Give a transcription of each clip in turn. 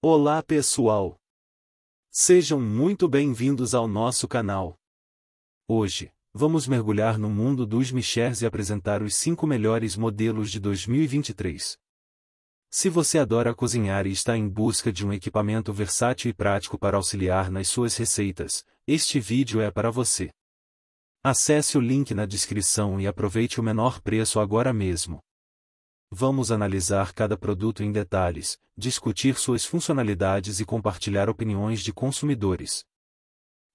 Olá pessoal! Sejam muito bem-vindos ao nosso canal. Hoje, vamos mergulhar no mundo dos Michers e apresentar os 5 melhores modelos de 2023. Se você adora cozinhar e está em busca de um equipamento versátil e prático para auxiliar nas suas receitas, este vídeo é para você. Acesse o link na descrição e aproveite o menor preço agora mesmo vamos analisar cada produto em detalhes, discutir suas funcionalidades e compartilhar opiniões de consumidores.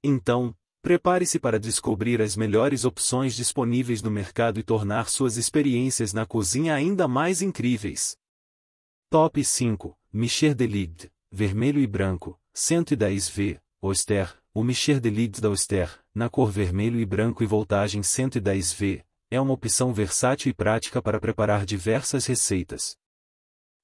Então, prepare-se para descobrir as melhores opções disponíveis no mercado e tornar suas experiências na cozinha ainda mais incríveis. Top 5 Michel Deligne, vermelho e branco, 110 V, Oster, o Michel Deligne da Oster, na cor vermelho e branco e voltagem 110 V, é uma opção versátil e prática para preparar diversas receitas.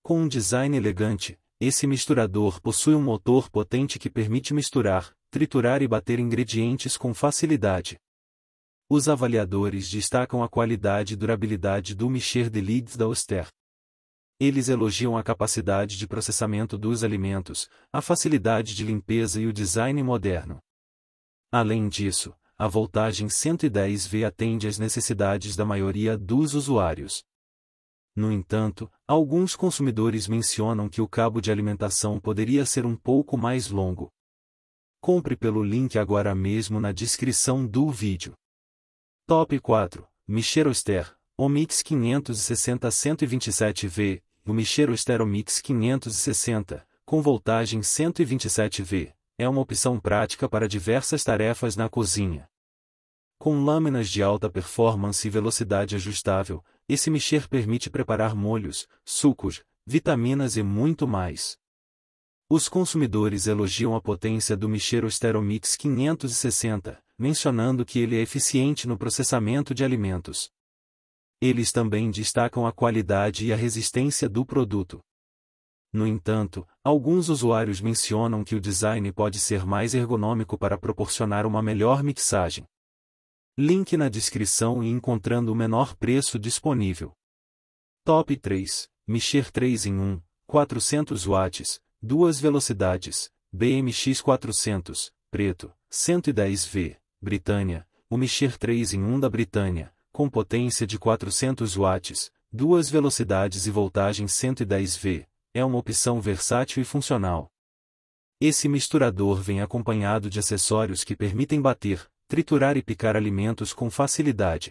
Com um design elegante, esse misturador possui um motor potente que permite misturar, triturar e bater ingredientes com facilidade. Os avaliadores destacam a qualidade e durabilidade do mexer de leads da Oster. Eles elogiam a capacidade de processamento dos alimentos, a facilidade de limpeza e o design moderno. Além disso, a voltagem 110V atende às necessidades da maioria dos usuários. No entanto, alguns consumidores mencionam que o cabo de alimentação poderia ser um pouco mais longo. Compre pelo link agora mesmo na descrição do vídeo. Top 4. Micheroster, Omix 560-127V, o Micheroster Omix 560, com voltagem 127V, é uma opção prática para diversas tarefas na cozinha. Com lâminas de alta performance e velocidade ajustável, esse mexer permite preparar molhos, sucos, vitaminas e muito mais. Os consumidores elogiam a potência do mexer Osteromix 560, mencionando que ele é eficiente no processamento de alimentos. Eles também destacam a qualidade e a resistência do produto. No entanto, alguns usuários mencionam que o design pode ser mais ergonômico para proporcionar uma melhor mixagem. Link na descrição e encontrando o menor preço disponível. Top 3, Mixer 3 em 1, 400 watts, duas velocidades, BMX 400, preto, 110V, Britânia, o Mixer 3 em 1 da Britânia, com potência de 400 watts, duas velocidades e voltagem 110V, é uma opção versátil e funcional. Esse misturador vem acompanhado de acessórios que permitem bater, triturar e picar alimentos com facilidade.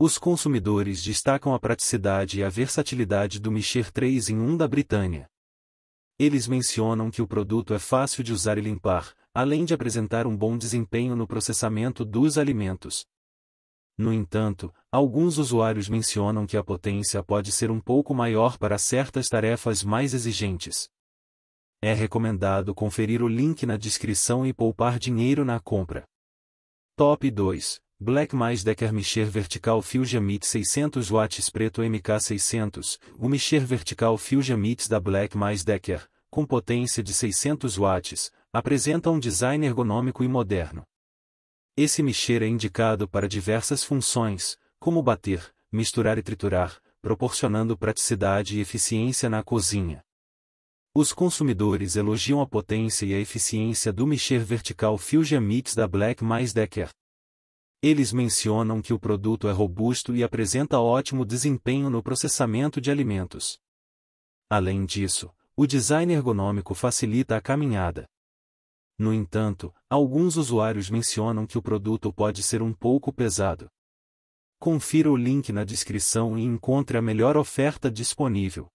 Os consumidores destacam a praticidade e a versatilidade do Mexer 3 em 1 da Britânia. Eles mencionam que o produto é fácil de usar e limpar, além de apresentar um bom desempenho no processamento dos alimentos. No entanto, alguns usuários mencionam que a potência pode ser um pouco maior para certas tarefas mais exigentes. É recomendado conferir o link na descrição e poupar dinheiro na compra. Top 2. Black mais Decker Mixer Vertical Fusion 600 watts preto MK600, o Mixer Vertical Fusion da Black mais Decker, com potência de 600 watts, apresenta um design ergonômico e moderno. Esse mixer é indicado para diversas funções, como bater, misturar e triturar, proporcionando praticidade e eficiência na cozinha. Os consumidores elogiam a potência e a eficiência do mexer vertical Fusion Mix da Black mais Decker. Eles mencionam que o produto é robusto e apresenta ótimo desempenho no processamento de alimentos. Além disso, o design ergonômico facilita a caminhada. No entanto, alguns usuários mencionam que o produto pode ser um pouco pesado. Confira o link na descrição e encontre a melhor oferta disponível.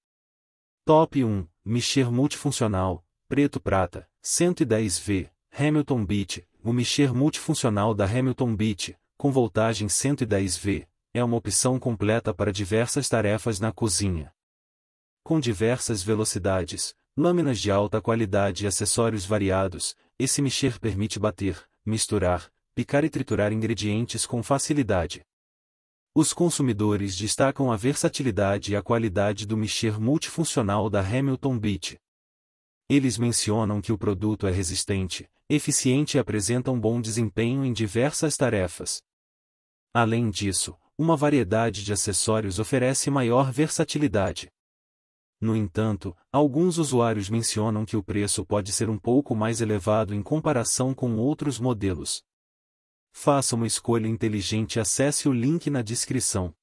Top 1 Mexer multifuncional, preto prata, 110V, Hamilton Beach. O mexer multifuncional da Hamilton Beach, com voltagem 110V, é uma opção completa para diversas tarefas na cozinha. Com diversas velocidades, lâminas de alta qualidade e acessórios variados, esse mexer permite bater, misturar, picar e triturar ingredientes com facilidade. Os consumidores destacam a versatilidade e a qualidade do mexer multifuncional da Hamilton Beach. Eles mencionam que o produto é resistente, eficiente e apresenta um bom desempenho em diversas tarefas. Além disso, uma variedade de acessórios oferece maior versatilidade. No entanto, alguns usuários mencionam que o preço pode ser um pouco mais elevado em comparação com outros modelos. Faça uma escolha inteligente e acesse o link na descrição.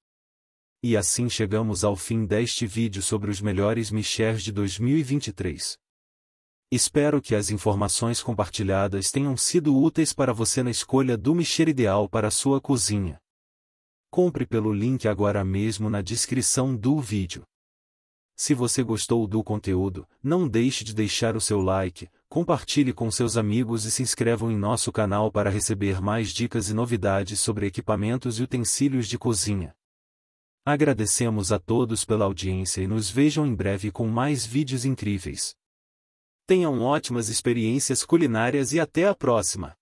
E assim chegamos ao fim deste vídeo sobre os melhores Michers de 2023. Espero que as informações compartilhadas tenham sido úteis para você na escolha do mexer ideal para sua cozinha. Compre pelo link agora mesmo na descrição do vídeo. Se você gostou do conteúdo, não deixe de deixar o seu like, Compartilhe com seus amigos e se inscrevam em nosso canal para receber mais dicas e novidades sobre equipamentos e utensílios de cozinha. Agradecemos a todos pela audiência e nos vejam em breve com mais vídeos incríveis. Tenham ótimas experiências culinárias e até a próxima!